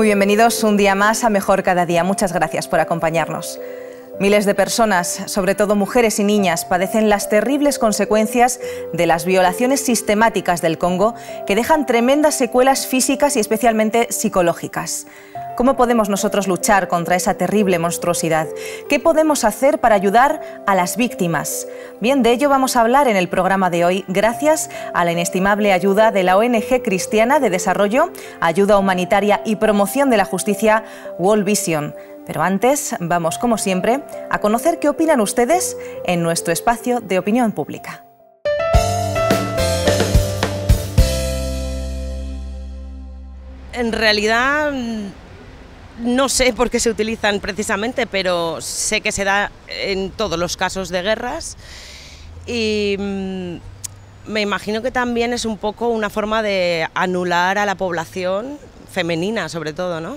Muy bienvenidos un día más a Mejor Cada Día. Muchas gracias por acompañarnos. Miles de personas, sobre todo mujeres y niñas, padecen las terribles consecuencias de las violaciones sistemáticas del Congo que dejan tremendas secuelas físicas y especialmente psicológicas. ¿Cómo podemos nosotros luchar contra esa terrible monstruosidad? ¿Qué podemos hacer para ayudar a las víctimas? Bien, de ello vamos a hablar en el programa de hoy, gracias a la inestimable ayuda de la ONG Cristiana de Desarrollo, Ayuda Humanitaria y Promoción de la Justicia, World Vision. Pero antes, vamos como siempre a conocer qué opinan ustedes en nuestro espacio de opinión pública. En realidad no sé por qué se utilizan precisamente, pero sé que se da en todos los casos de guerras y mm, me imagino que también es un poco una forma de anular a la población femenina, sobre todo, ¿no?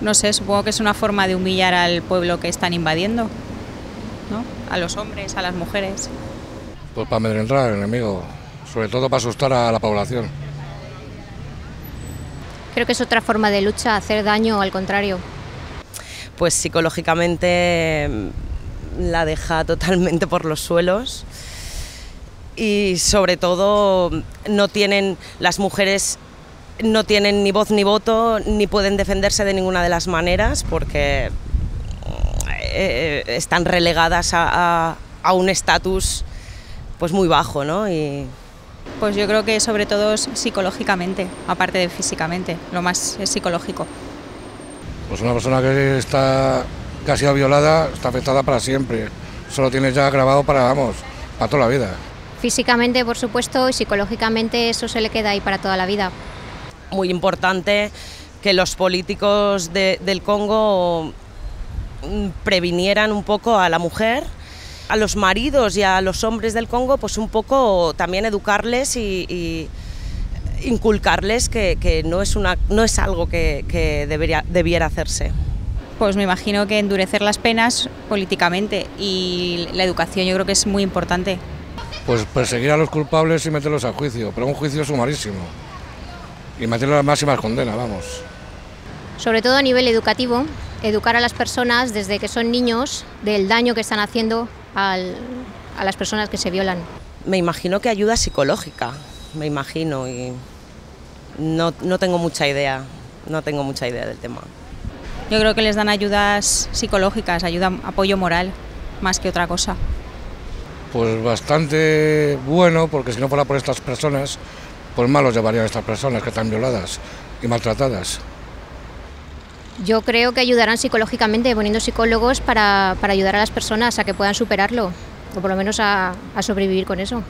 No sé, supongo que es una forma de humillar al pueblo que están invadiendo, ¿no? A los hombres, a las mujeres. Pues para amedrentar al enemigo, sobre todo para asustar a la población. Creo que es otra forma de lucha, hacer daño al contrario. Pues psicológicamente mm, la deja totalmente por los suelos y sobre todo mm, no tienen las mujeres no tienen ni voz ni voto ni pueden defenderse de ninguna de las maneras porque mm, eh, eh, están relegadas a, un estatus pues muy bajo, pues yo creo que sobre todo psicológicamente, aparte de físicamente, lo más es psicológico. Pues una persona que está ha sido violada está afectada para siempre. Solo tiene ya grabado para, vamos, para toda la vida. Físicamente, por supuesto, y psicológicamente eso se le queda ahí para toda la vida. Muy importante que los políticos del Congo mm, previnieran un poco a la mujer a los maridos y a los hombres del Congo, pues un poco también educarles y, inculcarles que, no, es una, no es algo que, debería, debiera hacerse. Pues me imagino que endurecer las penas políticamente y la educación yo creo que es muy importante. Pues perseguir a los culpables y meterlos a juicio, pero un juicio sumarísimo. Y meterlos a las máximas condenas, vamos. Sobre todo a nivel educativo, educar a las personas desde que son niños del daño que están haciendo a las personas que se violan. Me imagino que ayuda psicológica, me imagino, y no, tengo mucha idea, no tengo mucha idea del tema. Yo creo que les dan ayudas psicológicas, ayuda, apoyo moral, más que otra cosa. Pues bastante bueno, porque si no fuera por estas personas, pues malos los llevarían estas personas que están violadas y maltratadas. Yo creo que ayudarán psicológicamente poniendo psicólogos para, ayudar a las personas a que puedan superarlo o por lo menos a, a sobrevivir con eso.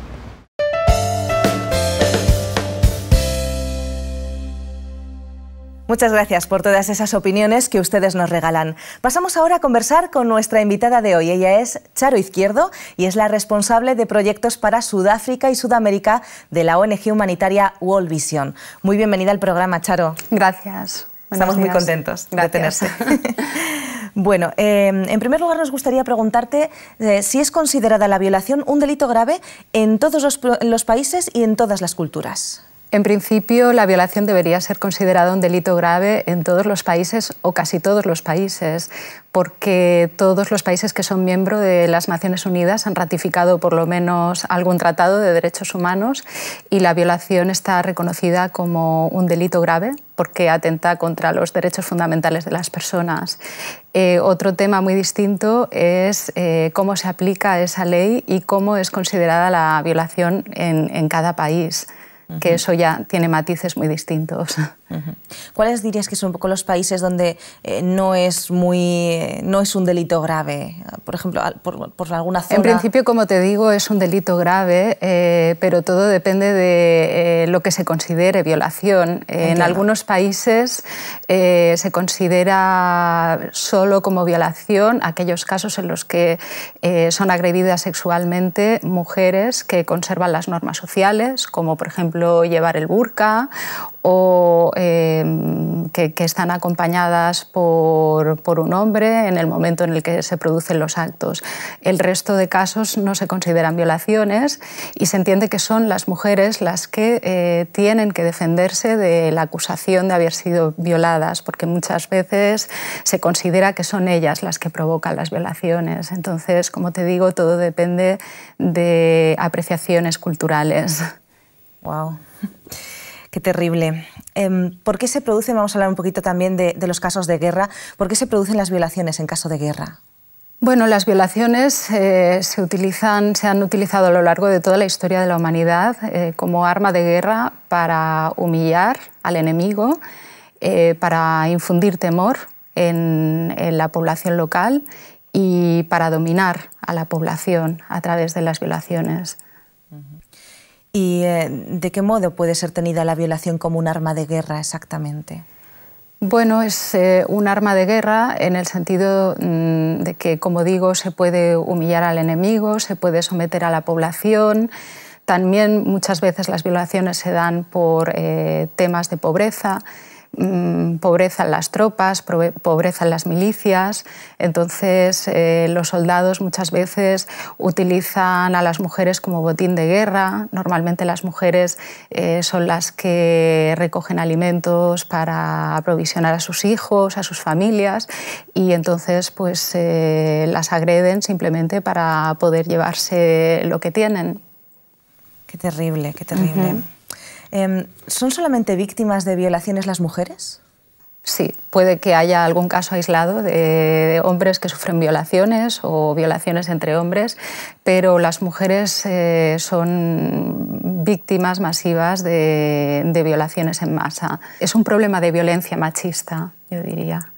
Muchas gracias por todas esas opiniones que ustedes nos regalan. Pasamos ahora a conversar con nuestra invitada de hoy. Ella es Charo Izquierdo y es la responsable de proyectos para Sudáfrica y Sudamérica de la ONG humanitaria World Vision. Muy bienvenida al programa, Charo. Gracias. Estamos muy contentos de tenerte. bueno, em, en primer lugar nos gustaría preguntarte eh, si es considerada la violación un delito grave en todos los países y en todas las culturas. En principio, la violación debería ser considerada un delito grave en todos los países o casi todos los países, porque todos los países que son miembros de las Naciones Unidas han ratificado por lo menos algún tratado de derechos humanos y la violación está reconocida como un delito grave porque atenta contra los derechos fundamentales de las personas. Eh, otro tema muy distinto es eh, cómo se aplica esa ley y cómo es considerada la violación en cada país que eso ya tiene matices muy distintos. ¿Cuáles dirías que son un poco los países donde eh, no es muy no es un delito grave? Por ejemplo, por, alguna zona. En principio, como te digo, es un delito grave, eh, pero todo depende de eh, lo que se considere violación. en algunos países se considera solo como violación aquellos casos en los que son agredidas sexualmente mujeres que conservan las normas sociales, como por ejemplo llevar el burka o Em, que, están acompañadas por, un hombre en el momento en el que se producen los actos. El resto de casos no se consideran violaciones y se entiende que son las mujeres las que eh, tienen que defenderse de la acusación de haber sido violadas, porque muchas veces se considera que son ellas las que provocan las violaciones. Entonces, como te digo, todo depende de apreciaciones culturales. Wow terrible. Em, ¿Por qué se producen, vamos a hablar un poquito también de, los casos de guerra, por qué se producen las violaciones en caso de guerra? Bueno, las violaciones eh, se, utilizan, se han utilizado a lo largo de toda la historia de la humanidad eh, como arma de guerra para humillar al enemigo, eh, para infundir temor en la población local y para dominar a la población a través de las violaciones. ¿Y eh, de qué modo puede ser tenida la violación como un arma de guerra exactamente? Bueno, es eh, un arma de guerra en el sentido mm, de que, como digo, se puede humillar al enemigo, se puede someter a la población. También muchas veces las violaciones se dan por eh, temas de pobreza. Mm, pobreza en las tropas, pobreza en las milicias. Entonces, eh, los soldados muchas veces utilizan a las mujeres como botín de guerra. Normalmente las mujeres eh, son las que recogen alimentos para aprovisionar a sus hijos, a sus familias, y entonces pues, eh, las agreden simplemente para poder llevarse lo que tienen. Qué terrible, qué terrible. Em, ¿Son solamente víctimas de violaciones las mujeres? Sí, puede que haya algún caso aislado de hombres que sufren violaciones o violaciones entre hombres, pero las mujeres eh, son víctimas masivas de violaciones en masa. Es un problema de violencia machista, yo diría.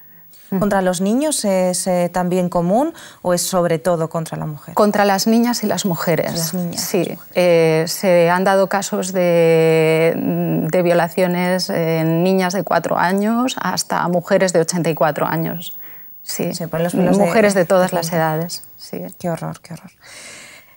Mm. ¿Contra los niños es eh, también común o es sobre todo contra la mujer? Contra las niñas y las mujeres. Las niñas, sí, eh, se han dado casos de, mm, de violaciones en niñas de 4 años hasta mujeres de 84 años. Sí, sí pues mujeres de, todas las edades. Sí. Qué horror, qué horror.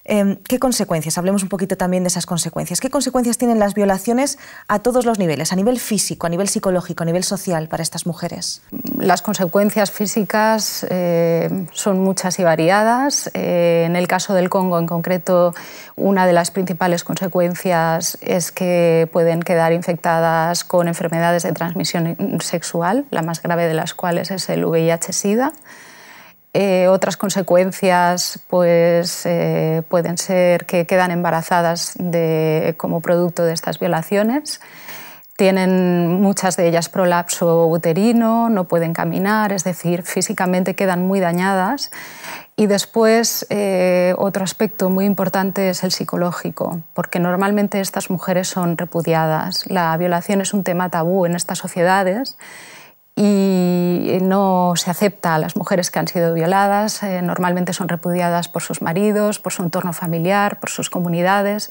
Em, ¿Qué consecuencias? Hablemos un poquito también de esas consecuencias. ¿Qué consecuencias tienen las violaciones a todos los niveles, a nivel físico, a nivel psicológico, a nivel social para estas mujeres? Las consecuencias físicas eh, son muchas y variadas. Eh, en el caso del Congo en concreto, una de las principales consecuencias es que pueden quedar infectadas con enfermedades de transmisión sexual, la más grave de las cuales es el VIH-Sida. Eh, otras consecuencias pues, eh, pueden ser que quedan embarazadas como producto de estas violaciones. Tienen muchas de ellas prolapso uterino, no pueden caminar, es decir, físicamente quedan muy dañadas. Y después, eh, otro aspecto muy importante es el psicológico, porque normalmente estas mujeres son repudiadas. La violación es un tema tabú en estas sociedades y eh, no se acepta a las mujeres que han sido violadas. Eh, normalmente son repudiadas por sus maridos, por su entorno familiar, por sus comunidades,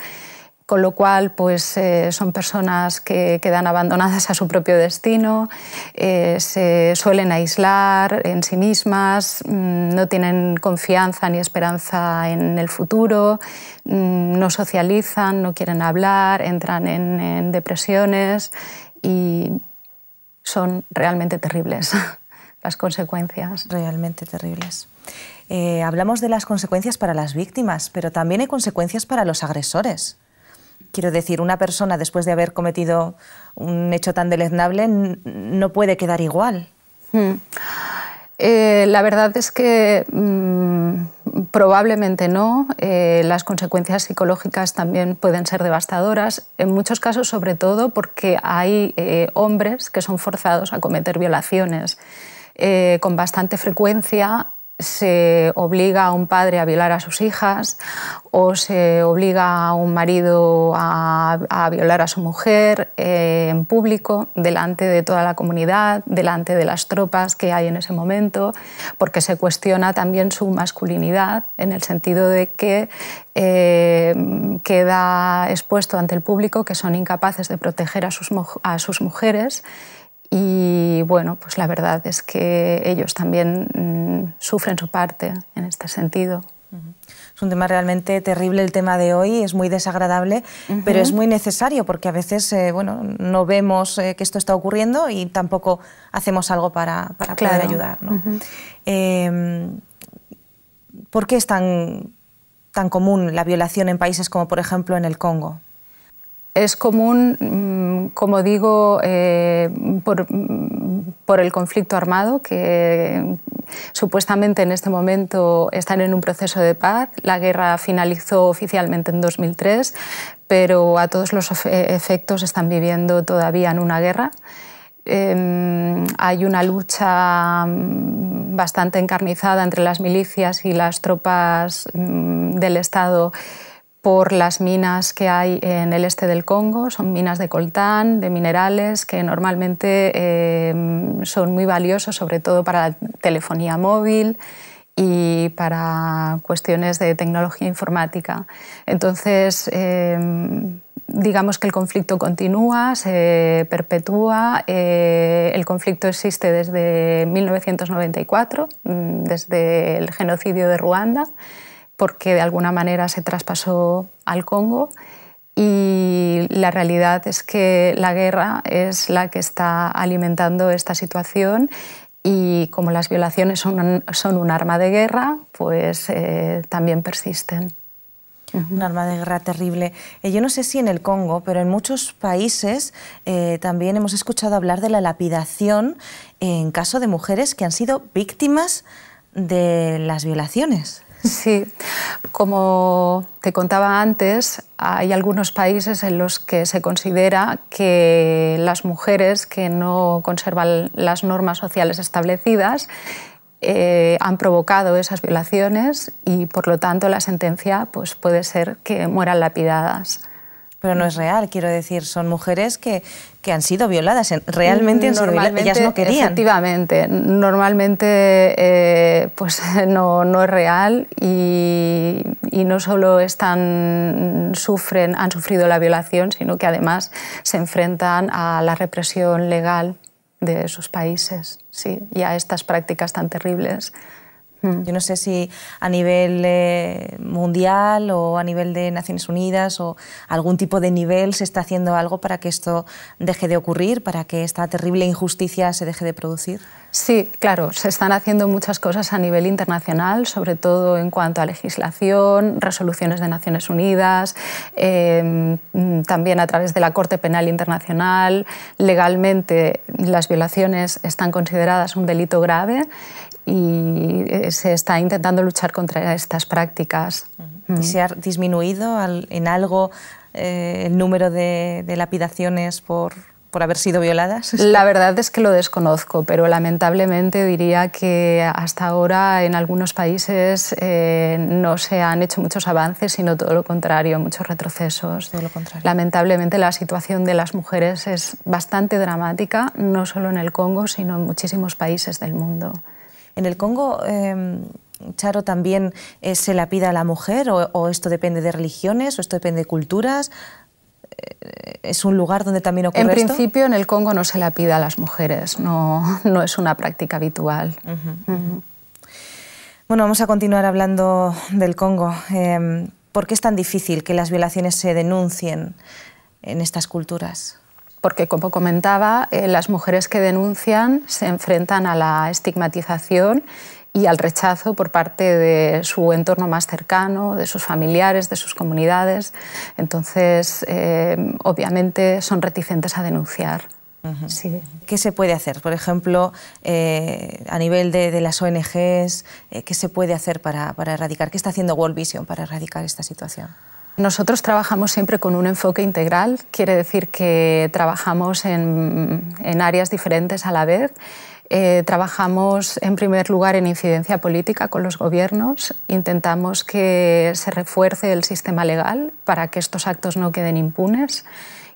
con lo cual pues, eh, son personas que quedan abandonadas a su propio destino, se suelen aislar en sí mismas, mm, no tienen confianza ni esperanza en el futuro, mm, no socializan, no quieren hablar, entran en depresiones y son realmente terribles, las consecuencias. Realmente terribles. Eh, hablamos de las consecuencias para las víctimas, pero también hay consecuencias para los agresores. Quiero decir, una persona después de haber cometido un hecho tan deleznable no puede quedar igual. Hmm. Eh, la verdad es que... Mm, Probablemente no. Eh, las consecuencias psicológicas también pueden ser devastadoras, en muchos casos sobre todo porque hay eh, hombres que son forzados a cometer violaciones eh, con bastante frecuencia se obliga a un padre a violar a sus hijas o se obliga a un marido a, violar a su mujer eh, en público, delante de toda la comunidad, delante de las tropas que hay en ese momento, porque se cuestiona también su masculinidad en el sentido de que eh, queda expuesto ante el público que son incapaces de proteger a sus mujeres y bueno, pues la verdad es que ellos también mm, sufren su parte en este sentido. Es un tema realmente terrible el tema de hoy, es muy desagradable, pero es muy necesario porque a veces eh, bueno, no vemos eh, que esto está ocurriendo y tampoco hacemos algo para, poder ayudar. Em, ¿Por qué es tan, tan común la violación en países como por ejemplo en el Congo? Es común mm, como digo, eh, por, el conflicto armado, que supuestamente en este momento están en un proceso de paz. La guerra finalizó oficialmente en 2003, pero a todos los efectos están viviendo todavía en una guerra. Em, hay una lucha mm, bastante encarnizada entre las milicias y las tropas mm, del Estado por las minas que hay en el este del Congo. Son minas de coltán, de minerales, que normalmente eh, son muy valiosos, sobre todo para la telefonía móvil y para cuestiones de tecnología informática. Entonces, eh, digamos que el conflicto continúa, se perpetúa. Eh, el conflicto existe desde 1994, mm, desde el genocidio de Ruanda porque de alguna manera se traspasó al Congo y la realidad es que la guerra es la que está alimentando esta situación y como las violaciones son un, arma de guerra, pues eh, también persisten. Un arma de guerra terrible. Eh, yo no sé si en el Congo, pero en muchos países eh, también hemos escuchado hablar de la lapidación en caso de mujeres que han sido víctimas de las violaciones. Sí, como te contaba antes, hay algunos países en los que se considera que las mujeres que no conservan las normas sociales establecidas eh, han provocado esas violaciones y, por lo tanto, la sentencia pues, puede ser que mueran lapidadas. Pero no es real, quiero decir, son mujeres que, han sido violadas, realmente ellas no querían. Efectivamente, normalmente eh, pues no, no, es real y, no solo están, sufren, han sufrido la violación, sino que además se enfrentan a la represión legal de sus países sí, y a estas prácticas tan terribles yo no sé si a nivel eh, mundial o a nivel de Naciones Unidas o algún tipo de nivel se está haciendo algo para que esto deje de ocurrir, para que esta terrible injusticia se deje de producir. Sí, claro, se están haciendo muchas cosas a nivel internacional, sobre todo en cuanto a legislación, resoluciones de Naciones Unidas, em, también a través de la Corte Penal Internacional. Legalmente las violaciones están consideradas un delito grave y eh, se está intentando luchar contra estas prácticas. ¿Y se ha disminuido en algo eh, el número de, lapidaciones por, por haber sido violadas? La verdad es que lo desconozco, pero lamentablemente diría que hasta ahora en algunos países eh, no se han hecho muchos avances, sino todo lo contrario, muchos retrocesos. lo contrario. Lamentablemente la situación de las mujeres es bastante dramática, no solo en el Congo, sino en muchísimos países del mundo. ¿En el Congo, em, Charo, también eh, se la pida a la mujer o, esto depende de religiones o esto depende de culturas? Eh, ¿Es un lugar donde también ocurre En principio, en el Congo no se la pida a las mujeres, no, es una práctica habitual. Bueno, vamos a continuar hablando del Congo. Em, ¿Por qué es tan difícil que las violaciones se denuncien en estas culturas? porque como comentaba, eh, las mujeres que denuncian se enfrentan a la estigmatización y al rechazo por parte de su entorno más cercano, de sus familiares, de sus comunidades. Entonces, eh, obviamente, son reticentes a denunciar. ¿Qué se puede hacer? Por ejemplo, eh, a nivel de, las ONGs, ¿qué se puede hacer para, para erradicar? ¿Qué está haciendo World Vision para erradicar esta situación? Nosotros trabajamos siempre con un enfoque integral, quiere decir que trabajamos en, áreas diferentes a la vez. Eh, trabajamos en primer lugar en incidencia política con los gobiernos, intentamos que se refuerce el sistema legal para que estos actos no queden impunes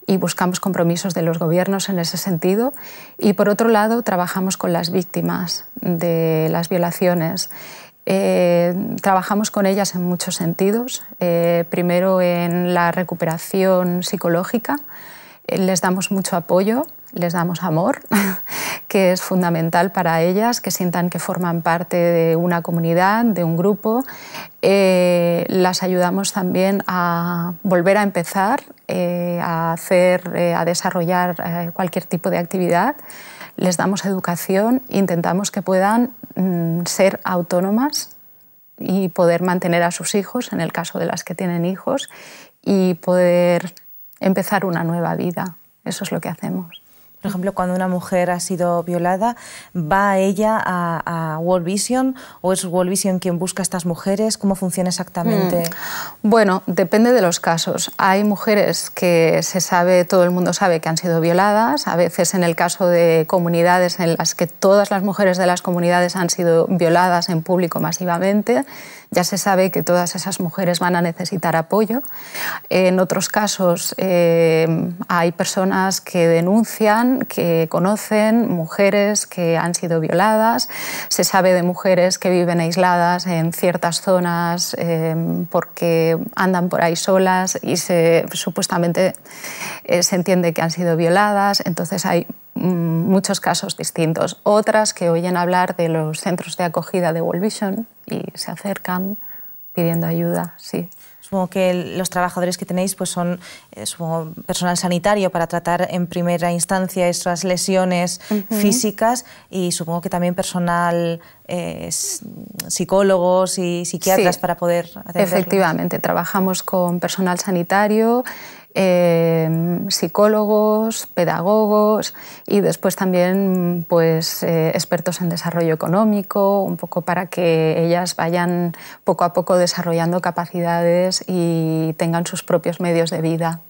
y buscamos compromisos de los gobiernos en ese sentido. Y por otro lado, trabajamos con las víctimas de las violaciones. Eh, trabajamos con ellas en muchos sentidos. Eh, primero en la recuperación psicológica, eh, les damos mucho apoyo, les damos amor, que es fundamental para ellas, que sientan que forman parte de una comunidad, de un grupo. las ayudamos también a volver a empezar, a, hacer, a desarrollar cualquier tipo de actividad. Les damos educación, intentamos que puedan Mm, ser autónomas y poder mantener a sus hijos, en el caso de las que tienen hijos, y poder empezar una nueva vida. Eso es lo que hacemos. Por ejemplo, cuando una mujer ha sido violada, ¿va ella a, World Vision o es World Vision quien busca a estas mujeres? ¿Cómo funciona exactamente? Mm. Bueno, depende de los casos. Hay mujeres que se sabe, todo el mundo sabe que han sido violadas. A veces en el caso de comunidades en las que todas las mujeres de las comunidades han sido violadas en público masivamente, ya se sabe que todas esas mujeres van a necesitar apoyo. En otros casos eh, hay personas que denuncian, que conocen mujeres que han sido violadas. Se sabe de mujeres que viven aisladas en ciertas zonas eh, porque andan por ahí solas y se, supuestamente eh, se entiende que han sido violadas. Entonces hay Mm, muchos casos distintos. Otras que oyen hablar de los centros de acogida de World Vision y se acercan pidiendo ayuda, sí. Supongo que los trabajadores que tenéis pues son eh, supongo, personal sanitario para tratar en primera instancia estas lesiones físicas y supongo que también personal eh, psicólogos y psiquiatras para poder atender. Efectivamente, trabajamos con personal sanitario Em, psicólogos, pedagogos y después también pues, eh, expertos en desarrollo económico, un poco para que ellas vayan poco a poco desarrollando capacidades y tengan sus propios medios de vida.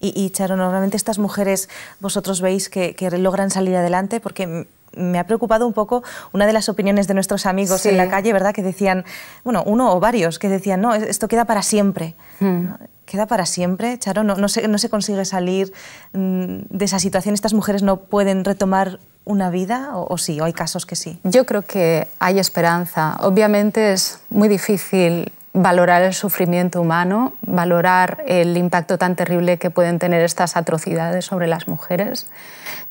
Y, Charo, normalmente estas mujeres vosotros veis que, logran salir adelante porque me ha preocupado un poco una de las opiniones de nuestros amigos en la calle, ¿verdad? Que decían, bueno, uno o varios, que decían, no, esto queda para siempre. Hmm queda para siempre, Charo. No, no, se, no se consigue salir mm, de esa situación. Estas mujeres no pueden retomar una vida o, sí, o hay casos que sí. Yo creo que hay esperanza. Obviamente es muy difícil valorar el sufrimiento humano, valorar el impacto tan terrible que pueden tener estas atrocidades sobre las mujeres.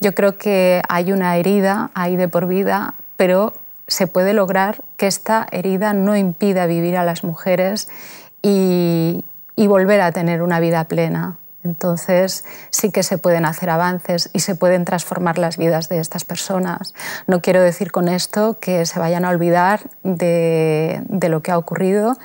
Yo creo que hay una herida ahí de por vida, pero se puede lograr que esta herida no impida vivir a las mujeres y, y volver a tener una vida plena. Entonces sí que se pueden hacer avances y se pueden transformar las vidas de estas personas. No quiero decir con esto que se vayan a olvidar de, lo que ha ocurrido,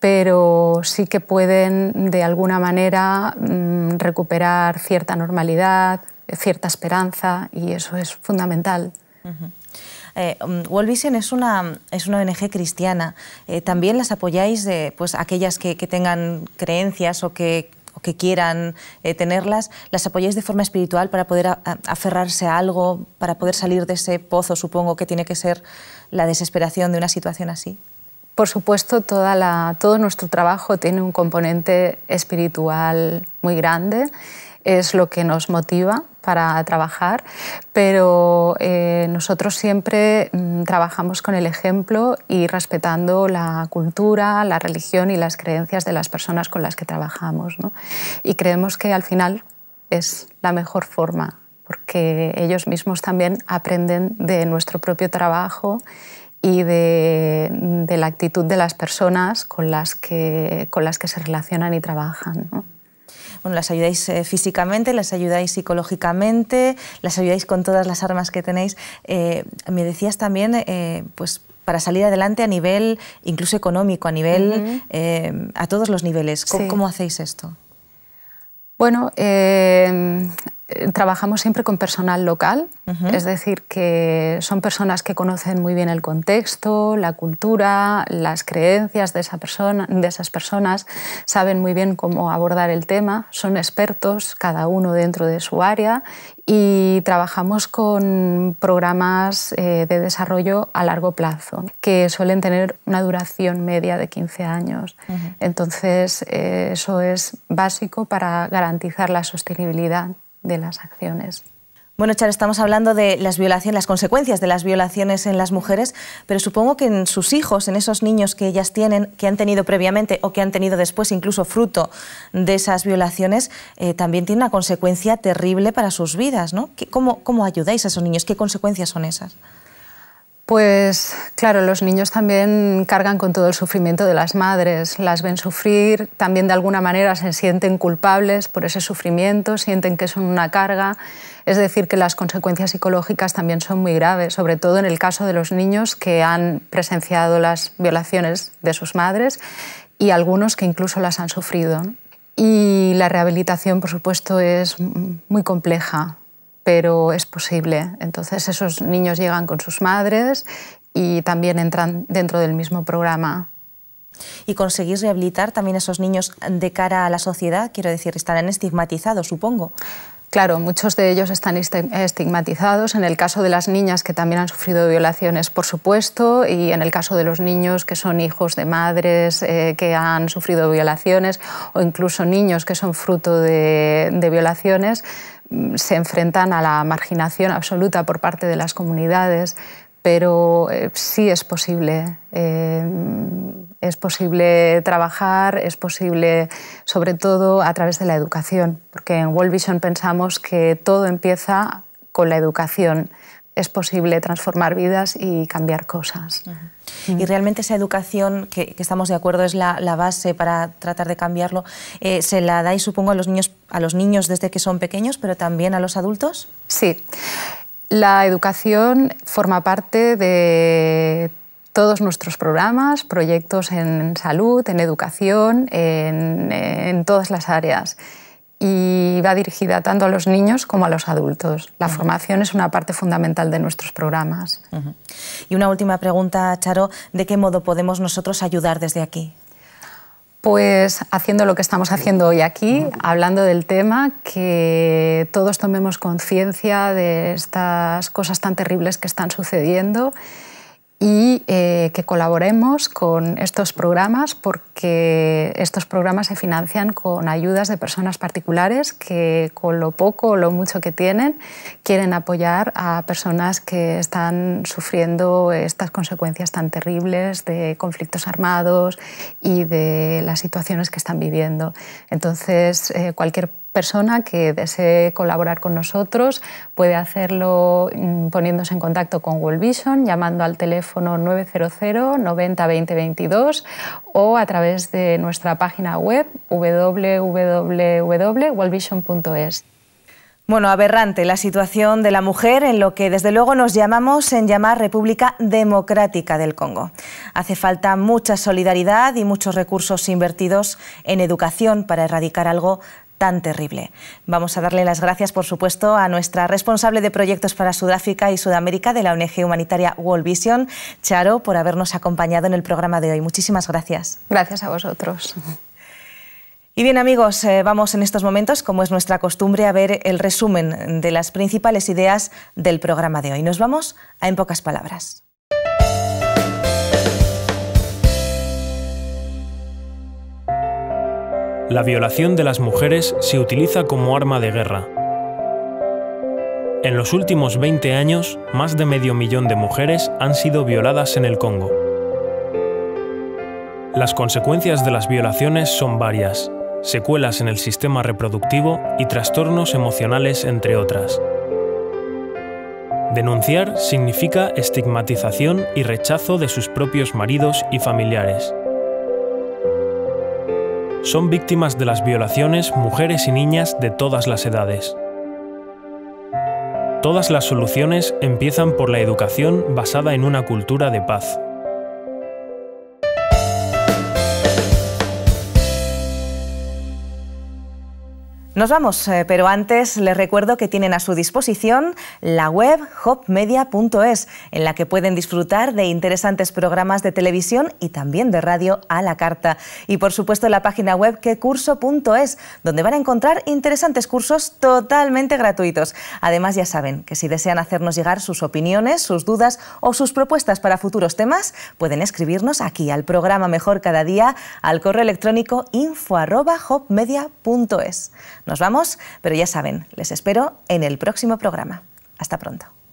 pero sí que pueden de alguna manera mm, recuperar cierta normalidad, cierta esperanza y eso es fundamental. Eh, mm, World Vision es una, es una ONG cristiana. Eh, también las apoyáis de, pues, aquellas que, tengan creencias o que o que quieran eh, tenerlas, las apoyáis de forma espiritual para poder aferrarse a algo, para poder salir de ese pozo, supongo que tiene que ser la desesperación de una situación así. Por supuesto, toda la, todo nuestro trabajo tiene un componente espiritual muy grande es lo que nos motiva para trabajar, pero eh, nosotros siempre mm, trabajamos con el ejemplo y respetando la cultura, la religión y las creencias de las personas con las que trabajamos. Y creemos que al final es la mejor forma, porque ellos mismos también aprenden de nuestro propio trabajo y de, la actitud de las personas con las que, con las que se relacionan y trabajan. ¿no? bueno, las ayudáis eh, físicamente, las ayudáis psicológicamente, las ayudáis con todas las armas que tenéis. Eh, me decías también, eh, pues para salir adelante a nivel incluso económico, a nivel, a todos los niveles. ¿Cómo, ¿cómo hacéis esto? Bueno, eh, trabajamos siempre con personal local, es decir, que son personas que conocen muy bien el contexto, la cultura, las creencias de, esas personas, saben muy bien cómo abordar el tema, son expertos cada uno dentro de su área y trabajamos con programas eh, de desarrollo a largo plazo, que suelen tener una duración media de 15 años. Entonces, eh, eso es básico para garantizar la sostenibilidad de las acciones. Bueno, Char, estamos hablando de las violaciones, las consecuencias de las violaciones en las mujeres, pero supongo que en sus hijos, en esos niños que ellas tienen, que han tenido previamente o que han tenido después incluso fruto de esas violaciones, eh, también tiene una consecuencia terrible para sus vidas, ¿no? ¿Cómo ayudáis a esos niños? ¿Qué consecuencias son esas? Pues claro, los niños también cargan con todo el sufrimiento de las madres, las ven sufrir, también de alguna manera se sienten culpables por ese sufrimiento, sienten que son una carga, es decir, que las consecuencias psicológicas también son muy graves, sobre todo en el caso de los niños que han presenciado las violaciones de sus madres y algunos que incluso las han sufrido. Y la rehabilitación, por supuesto, es muy compleja, pero es posible. Entonces esos niños llegan con sus madres y también entran dentro del mismo programa. ¿Y conseguís rehabilitar también a esos niños de cara a la sociedad? Quiero decir, estarán estigmatizados, supongo. Claro, muchos de ellos están estigmatizados. En el caso de las niñas que también han sufrido violaciones, por supuesto, y en el caso de los niños que son hijos de madres eh, que han sufrido violaciones o incluso niños que son fruto de violaciones, se enfrentan a la marginación absoluta por parte de las comunidades, pero eh, sí es posible. Eh, es posible trabajar, es posible sobre todo a través de la educación, porque en World Vision pensamos que todo empieza con la educación es posible transformar vidas y cambiar cosas. Y realmente esa educación, que, estamos de acuerdo es la, base para tratar de cambiarlo, eh, ¿se la dais, supongo, a los, niños, a los niños desde que son pequeños, pero también a los adultos? Sí. La educación forma parte de todos nuestros programas, proyectos en salud, en educación, en, en todas las áreas y va dirigida tanto a los niños como a los adultos. La formación es una parte fundamental de nuestros programas. Y una última pregunta, Charo, ¿de qué modo podemos nosotros ayudar desde aquí? Pues haciendo lo que estamos haciendo hoy aquí, hablando del tema, que todos tomemos conciencia de estas cosas tan terribles que están sucediendo y eh, que colaboremos con estos programas porque estos programas se financian con ayudas de personas particulares que con lo poco o lo mucho que tienen quieren apoyar a personas que están sufriendo estas consecuencias tan terribles de conflictos armados y de las situaciones que están viviendo. Entonces, eh, cualquier persona que desee colaborar con nosotros puede hacerlo mm, poniéndose en contacto con World Vision, llamando al teléfono 900 90 20 o a través de nuestra página web www.worldvision.es. Bueno, aberrante la situación de la mujer en lo que desde luego nos llamamos en llamar República Democrática del Congo. Hace falta mucha solidaridad y muchos recursos invertidos en educación para erradicar algo tan terrible. Vamos a darle las gracias, por supuesto, a nuestra responsable de proyectos para Sudáfrica y Sudamérica de la ONG humanitaria World Vision, Charo, por habernos acompañado en el programa de hoy. Muchísimas gracias. Gracias a vosotros. Y bien amigos, eh, vamos en estos momentos, como es nuestra costumbre, a ver el resumen de las principales ideas del programa de hoy. Nos vamos a En pocas palabras. la violación de las mujeres se utiliza como arma de guerra. En los últimos 20 años, más de medio millón de mujeres han sido violadas en el Congo. Las consecuencias de las violaciones son varias, secuelas en el sistema reproductivo y trastornos emocionales, entre otras. Denunciar significa estigmatización y rechazo de sus propios maridos y familiares son víctimas de las violaciones mujeres y niñas de todas las edades. Todas las soluciones empiezan por la educación basada en una cultura de paz. Nos vamos, eh, pero antes les recuerdo que tienen a su disposición la web hopmedia.es, en la que pueden disfrutar de interesantes programas de televisión y también de radio a la carta. Y por supuesto la página web quecurso.es, donde van a encontrar interesantes cursos totalmente gratuitos. Además ya saben que si desean hacernos llegar sus opiniones, sus dudas o sus propuestas para futuros temas, pueden escribirnos aquí al programa Mejor Cada Día al correo electrónico info.hopmedia.es. Nos vamos, pero ya saben, les espero en el próximo programa. Hasta pronto.